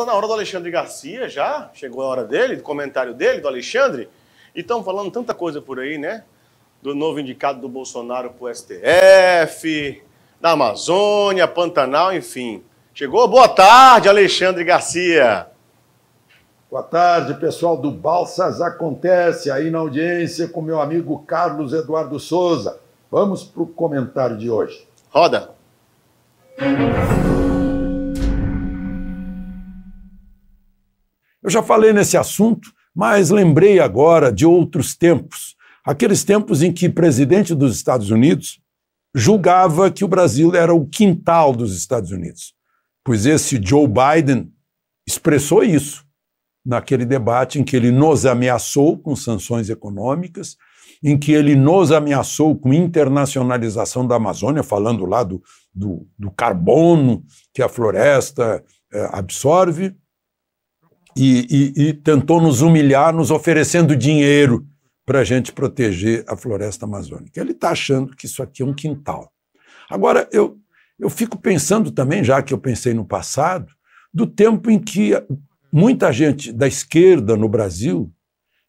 Tá na hora do Alexandre Garcia já, chegou a hora dele, do comentário dele, do Alexandre, e estão falando tanta coisa por aí, né? Do novo indicado do Bolsonaro para o STF, da Amazônia, Pantanal, enfim. Chegou, boa tarde, Alexandre Garcia. Boa tarde, pessoal do Balsas Acontece, aí na audiência com meu amigo Carlos Eduardo Souza. Vamos para o comentário de hoje. Roda. Roda. Eu já falei nesse assunto, mas lembrei agora de outros tempos. Aqueles tempos em que o presidente dos Estados Unidos julgava que o Brasil era o quintal dos Estados Unidos. Pois esse Joe Biden expressou isso naquele debate em que ele nos ameaçou com sanções econômicas, em que ele nos ameaçou com internacionalização da Amazônia, falando lá do, do, do carbono que a floresta é, absorve e, e, e tentou nos humilhar, nos oferecendo dinheiro para a gente proteger a floresta amazônica. Ele está achando que isso aqui é um quintal. Agora, eu, eu fico pensando também, já que eu pensei no passado, do tempo em que muita gente da esquerda no Brasil,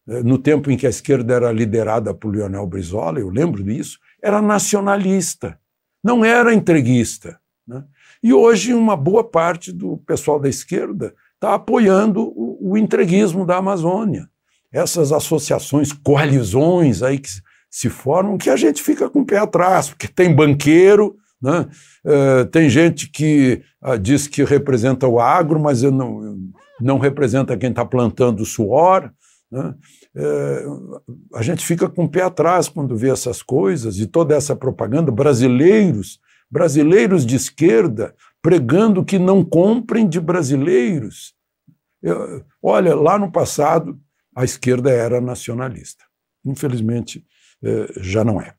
eh, no tempo em que a esquerda era liderada por Lionel Brizola, eu lembro disso, era nacionalista, não era entreguista. Né? E hoje uma boa parte do pessoal da esquerda está apoiando o, o, entreguismo da Amazônia. Essas associações, coalizões aí que se formam, que a gente fica com o pé atrás, porque tem banqueiro, né? É, tem gente que ah, diz que representa o agro, mas não, não representa quem está plantando suor. Né? É, a gente fica com o pé atrás quando vê essas coisas e toda essa propaganda. Brasileiros, brasileiros de esquerda, pregando que não comprem de brasileiros. Eu, olha, lá no passado, a esquerda era nacionalista. Infelizmente, eh, já não é.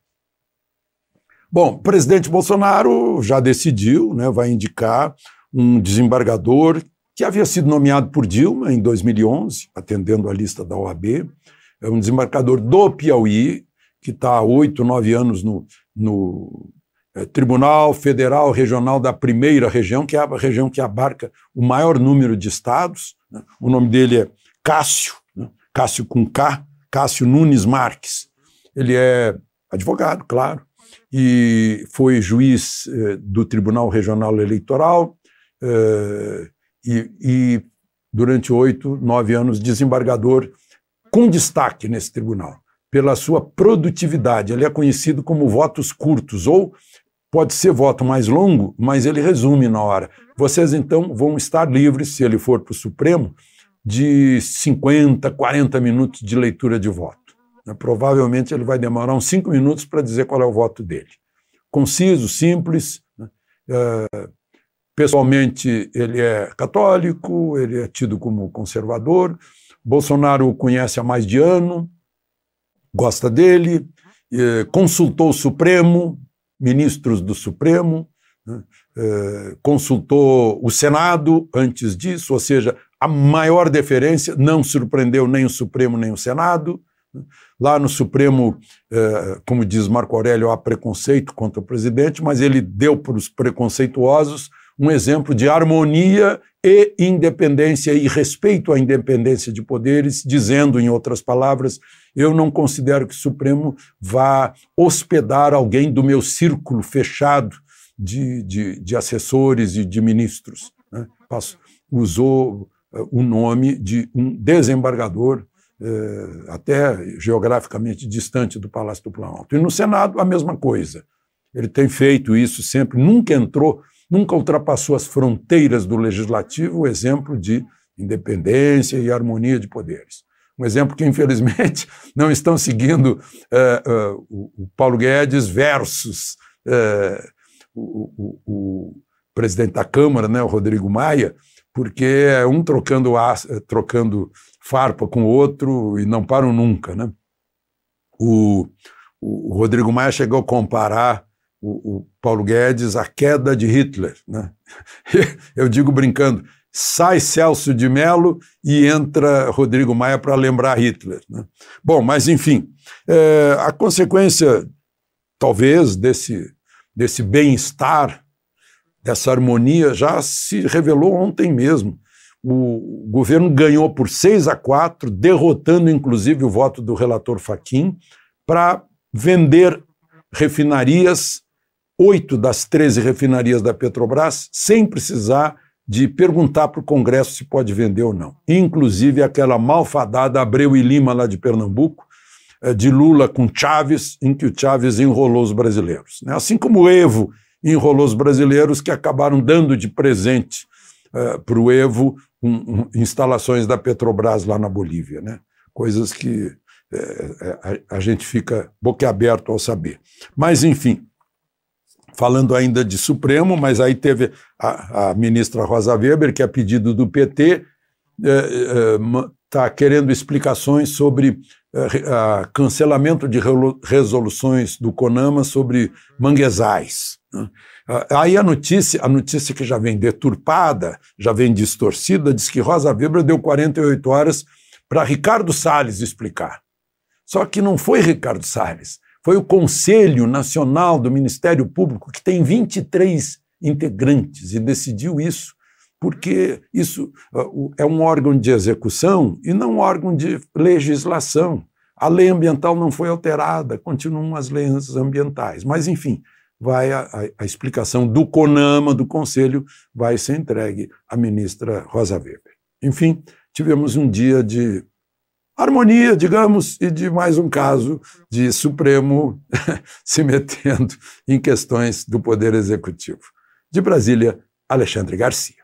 Bom, o presidente Bolsonaro já decidiu, né, vai indicar um desembargador que havia sido nomeado por Dilma em 2011, atendendo a lista da OAB, é um desembargador do Piauí, que está há oito, nove anos no, no é, tribunal Federal Regional da Primeira Região, que é a região que abarca o maior número de estados. Né? O nome dele é Cássio, né? Cássio com K, Cássio Nunes Marques. Ele é advogado, claro, e foi juiz eh, do Tribunal Regional Eleitoral eh, e, e, durante oito, nove anos, desembargador com destaque nesse tribunal, pela sua produtividade. Ele é conhecido como votos curtos ou Pode ser voto mais longo, mas ele resume na hora. Vocês então vão estar livres, se ele for para o Supremo, de 50, 40 minutos de leitura de voto. Né, provavelmente ele vai demorar uns 5 minutos para dizer qual é o voto dele. Conciso, simples. Né, é, pessoalmente, ele é católico, ele é tido como conservador. Bolsonaro o conhece há mais de ano, gosta dele, consultou o Supremo, ministros do Supremo, né, é, consultou o Senado antes disso, ou seja, a maior deferência não surpreendeu nem o Supremo nem o Senado. Né. Lá no Supremo, é, como diz Marco Aurélio, há preconceito contra o presidente, mas ele deu para os preconceituosos um exemplo de harmonia e independência e respeito à independência de poderes, dizendo, em outras palavras, eu não considero que o Supremo vá hospedar alguém do meu círculo fechado de, de, de assessores e de ministros. Né? Usou eh, o nome de um desembargador, eh, até geograficamente distante do Palácio do Planalto. E no Senado, a mesma coisa. Ele tem feito isso sempre, nunca entrou nunca ultrapassou as fronteiras do legislativo o exemplo de independência e harmonia de poderes. Um exemplo que, infelizmente, não estão seguindo eh, eh, o, Paulo Guedes versus eh, o, o, o, presidente da Câmara, né, o Rodrigo Maia, porque é um trocando, as, trocando farpa com o outro e não param nunca. Né? O, o Rodrigo Maia chegou a comparar o, o Paulo Guedes, a queda de Hitler. Né? Eu digo brincando, sai Celso de Mello e entra Rodrigo Maia para lembrar Hitler. Né? Bom, mas enfim, é, a consequência, talvez, desse, desse bem-estar, dessa harmonia, já se revelou ontem mesmo. O governo ganhou por 6 a 4, derrotando inclusive o voto do relator Faquim, para vender refinarias oito das 13 refinarias da Petrobras sem precisar de perguntar para o Congresso se pode vender ou não. Inclusive aquela malfadada Abreu e Lima lá de Pernambuco, eh, de Lula com Chaves, em que o Chaves enrolou os brasileiros. Né? Assim como o Evo enrolou os brasileiros que acabaram dando de presente eh, para o Evo instalações da Petrobras lá na Bolívia. Né? Coisas que eh, a, a gente fica boquiaberto ao saber. Mas, enfim, falando ainda de Supremo, mas aí teve a, a ministra Rosa Weber, que a é pedido do PT está eh, eh, querendo explicações sobre eh, a cancelamento de resoluções do CONAMA sobre manguezais. Né? Aí a notícia, a notícia que já vem deturpada, já vem distorcida, diz que Rosa Weber deu 48 horas para Ricardo Salles explicar. Só que não foi Ricardo Salles, foi o Conselho Nacional do Ministério Público, que tem 23 integrantes, e decidiu isso, porque isso ah, é um órgão de execução e não um órgão de legislação. A lei ambiental não foi alterada, continuam as leis ambientais. Mas, enfim, vai a, a, a, explicação do CONAMA, do Conselho, vai ser entregue à ministra Rosa Weber. Enfim, tivemos um dia de harmonia, digamos, e de mais um caso de Supremo se metendo em questões do Poder Executivo. De Brasília, Alexandre Garcia.